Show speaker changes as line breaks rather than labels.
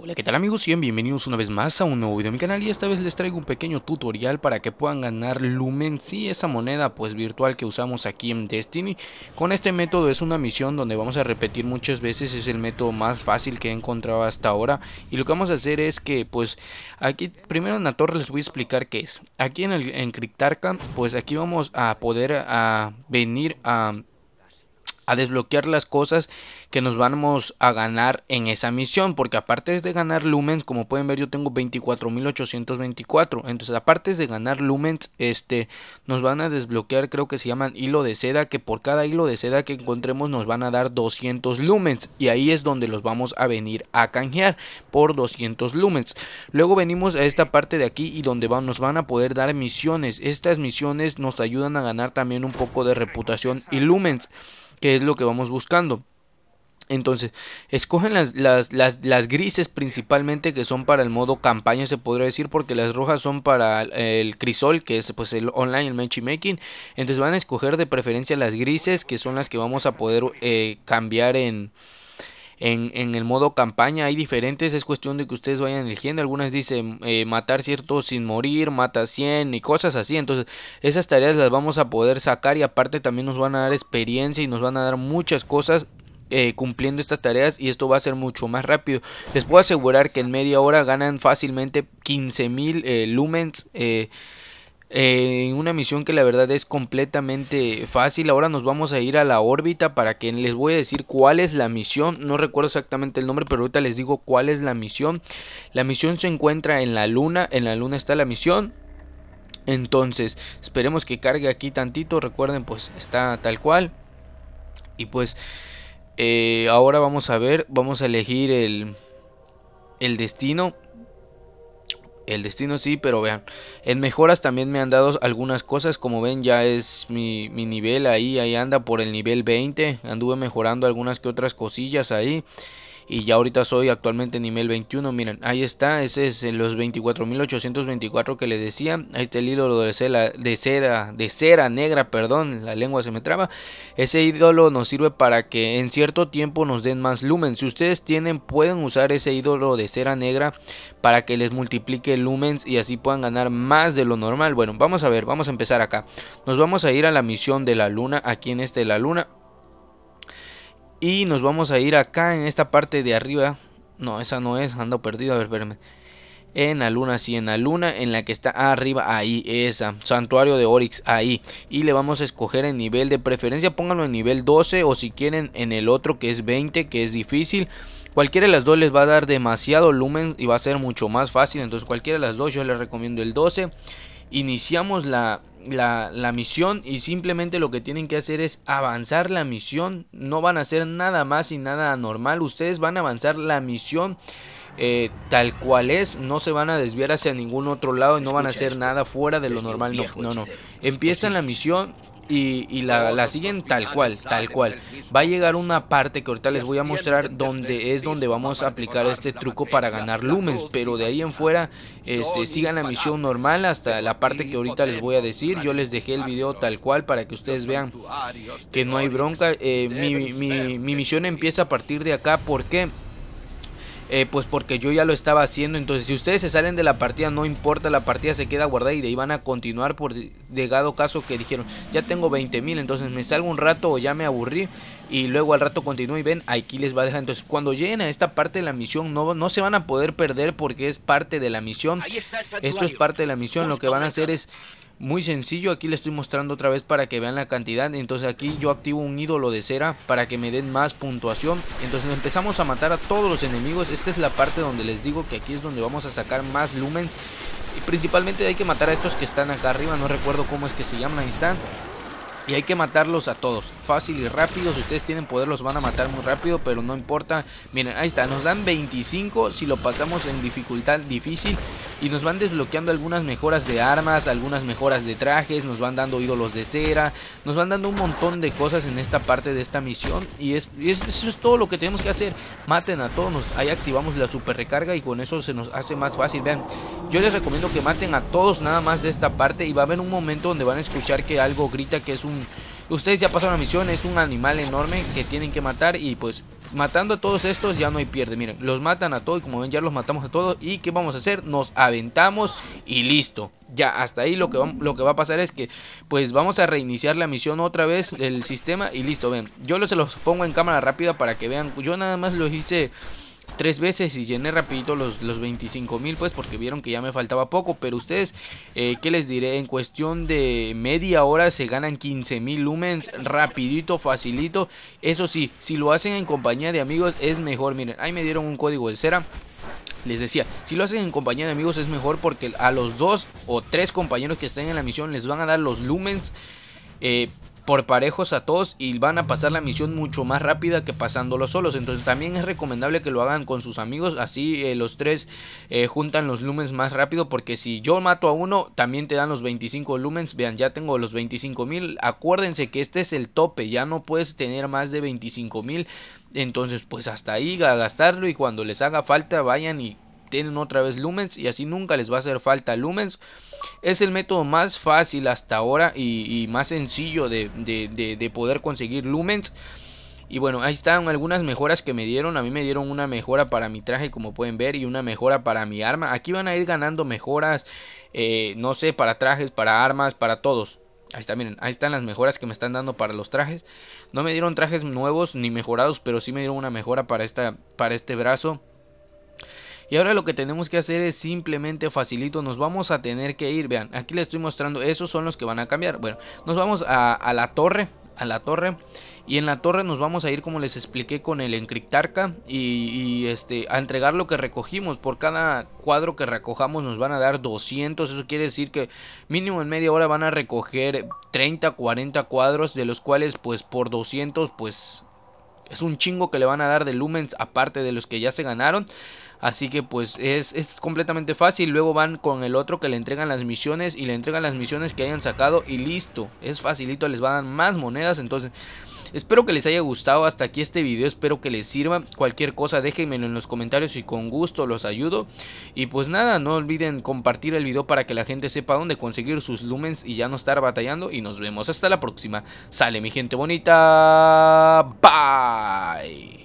Hola qué tal amigos bienvenidos una vez más a un nuevo video de mi canal y esta vez les traigo un pequeño tutorial para que puedan ganar Lumen, sí esa moneda pues virtual que usamos aquí en Destiny con este método es una misión donde vamos a repetir muchas veces, es el método más fácil que he encontrado hasta ahora y lo que vamos a hacer es que pues aquí primero en la torre les voy a explicar qué es aquí en, el, en pues aquí vamos a poder a venir a a desbloquear las cosas que nos vamos a ganar en esa misión. Porque aparte de ganar lumens, como pueden ver, yo tengo 24.824. Entonces, aparte de ganar lumens, este, nos van a desbloquear, creo que se llaman hilo de seda. Que por cada hilo de seda que encontremos nos van a dar 200 lumens. Y ahí es donde los vamos a venir a canjear por 200 lumens. Luego venimos a esta parte de aquí y donde nos van a poder dar misiones. Estas misiones nos ayudan a ganar también un poco de reputación y lumens que es lo que vamos buscando. Entonces, escogen las, las, las, grises principalmente que son para el modo campaña, se podría decir, porque las rojas son para el crisol, que es pues el online, el matchmaking. Entonces van a escoger de preferencia las grises, que son las que vamos a poder eh, cambiar en, en, en, el modo campaña. Hay diferentes, es cuestión de que ustedes vayan eligiendo. Algunas dicen eh, matar ciertos sin morir, mata 100 y cosas así. Entonces esas tareas las vamos a poder sacar y aparte también nos van a dar experiencia y nos van a dar muchas cosas eh, cumpliendo estas tareas y esto va a ser mucho más rápido. Les puedo asegurar que en media hora ganan fácilmente 15.000 mil eh, lumens en una misión que la verdad es completamente fácil. Ahora nos vamos a ir a la órbita para que les voy a decir cuál es la misión. No recuerdo exactamente el nombre, pero ahorita les digo cuál es la misión. La misión se encuentra en la luna. En la luna está la misión. Entonces, esperemos que cargue aquí tantito. Recuerden, pues está tal cual. Y pues, eh, ahora vamos a ver. Vamos a elegir el, el destino el destino sí, pero vean, en mejoras también me han dado algunas cosas, como ven ya es mi, nivel ahí, ahí anda por el nivel 20, anduve mejorando algunas que otras cosillas ahí y ya ahorita soy actualmente nivel 21, miren, ahí está, ese es eh, los 24.824 que le decía, ahí está el ídolo de cera, de seda de cera negra, perdón, la lengua se me traba, ese ídolo nos sirve para que en cierto tiempo nos den más lumen, si ustedes tienen pueden usar ese ídolo de cera negra para que les multiplique lumens y así puedan ganar más de lo normal, bueno, vamos a ver, vamos a empezar acá, nos vamos a ir a la misión de la luna, aquí en este de la luna, y nos vamos a ir acá en esta parte de arriba. No, esa no es, ando perdido, a ver, verme En la luna, sí, en la luna en la que está arriba, ahí, esa. Santuario de orix ahí. Y le vamos a escoger el nivel de preferencia, pónganlo en nivel 12 o si quieren en el otro que es 20, que es difícil. Cualquiera de las dos les va a dar demasiado lumen y va a ser mucho más fácil. Entonces cualquiera de las dos yo les recomiendo el 12 iniciamos la, misión y simplemente lo que tienen que hacer es avanzar la misión. No van a hacer nada más y nada anormal. Ustedes van a avanzar la misión eh, tal cual es. No se van a desviar hacia ningún otro lado y no van a hacer nada fuera de lo normal. No, no, no. Empiezan la misión y, la, siguen tal cual, tal cual. Va a llegar una parte que ahorita les voy a mostrar donde es donde vamos a aplicar este truco para ganar lumens, pero de ahí en fuera este, sigan la misión normal hasta la parte que ahorita les voy a decir. Yo les dejé el video tal cual para que ustedes vean que no hay bronca. Eh, mi, misión empieza a partir de acá, ¿por qué? Porque eh, pues porque yo ya lo estaba haciendo. Entonces, si ustedes se salen de la partida, no importa, la partida se queda guardada y de ahí van a continuar por llegado caso que dijeron, ya tengo 20 mil, entonces me salgo un rato o ya me aburrí. Y luego al rato continúo y ven, aquí les va a dejar. Entonces, cuando lleguen a esta parte de la misión, no, no se van a poder perder porque es parte de la misión. Esto es parte de la misión. Lo que van a hacer es muy sencillo, aquí le estoy mostrando otra vez para que vean la cantidad Entonces aquí yo activo un ídolo de cera para que me den más puntuación Entonces empezamos a matar a todos los enemigos Esta es la parte donde les digo que aquí es donde vamos a sacar más lumens Y principalmente hay que matar a estos que están acá arriba No recuerdo cómo es que se llama, ahí están y hay que matarlos a todos. Fácil y rápido. Si ustedes tienen poder los van a matar muy rápido. Pero no importa. Miren, ahí está. Nos dan 25 si lo pasamos en dificultad difícil. Y nos van desbloqueando algunas mejoras de armas. Algunas mejoras de trajes. Nos van dando ídolos de cera. Nos van dando un montón de cosas en esta parte de esta misión. Y, es, eso es todo lo que tenemos que hacer. Maten a todos. ahí activamos la super recarga. Y con eso se nos hace más fácil. Vean. Yo les recomiendo que maten a todos nada más de esta parte y va a haber un momento donde van a escuchar que algo grita que es un... Ustedes ya pasaron la misión, es un animal enorme que tienen que matar y pues matando a todos estos ya no hay pierde. Miren, los matan a todos y como ven ya los matamos a todos. ¿Y qué vamos a hacer? Nos aventamos y listo. Ya hasta ahí lo que, va, lo que va a pasar es que pues vamos a reiniciar la misión otra vez, el sistema y listo. Ven, yo se los pongo en cámara rápida para que vean. Yo nada más los hice tres veces y llené rapidito los, los 25 mil pues porque vieron que ya me faltaba poco pero ustedes eh, qué les diré en cuestión de media hora se ganan 15 mil lumens rapidito facilito eso sí si lo hacen en compañía de amigos es mejor miren ahí me dieron un código de cera les decía, si lo hacen en compañía de amigos es mejor porque a los dos o tres compañeros que estén en la misión les van a dar los lumens eh, por parejos a todos y van a pasar la misión mucho más rápida que pasándolo solos. Entonces también es recomendable que lo hagan con sus amigos, así eh, los tres eh, juntan los lumens más rápido porque si yo mato a uno, también te dan los 25 lumens. Vean, ya tengo los 25 mil. Acuérdense que este es el tope, ya no puedes tener más de 25 mil. Entonces pues hasta ahí a gastarlo y cuando les haga falta vayan y tienen otra vez lumens y así nunca les va a hacer falta lumens. Es el método más fácil hasta ahora y, más sencillo de, poder conseguir lumens. Y bueno, ahí están algunas mejoras que me dieron. A mí me dieron una mejora para mi traje, como pueden ver, y una mejora para mi arma. Aquí van a ir ganando mejoras, eh, no sé, para trajes, para armas, para todos. Ahí está, miren, ahí están las mejoras que me están dando para los trajes. No me dieron trajes nuevos ni mejorados, pero sí me dieron una mejora para, esta, para este brazo. Y ahora lo que tenemos que hacer es simplemente facilito, nos vamos a tener que ir, vean, aquí les estoy mostrando, esos son los que van a cambiar. Bueno, nos vamos a, la torre, a la torre. Y en la torre nos vamos a ir como les expliqué con el encriptarca y, y, este, a entregar lo que recogimos. Por cada cuadro que recojamos nos van a dar 200. Eso quiere decir que mínimo en media hora van a recoger 30, 40 cuadros de los cuales pues por 200 pues es un chingo que le van a dar de lumens aparte de los que ya se ganaron. Así que pues es, es, completamente fácil. Luego van con el otro que le entregan las misiones y le entregan las misiones que hayan sacado y listo. Es facilito, les van a dar más monedas. Entonces, espero que les haya gustado hasta aquí este video. Espero que les sirva. Cualquier cosa déjenmelo en los comentarios y con gusto los ayudo. Y pues nada, no olviden compartir el video para que la gente sepa dónde conseguir sus lumens y ya no estar batallando. Y nos vemos hasta la próxima. Sale mi gente bonita. Bye.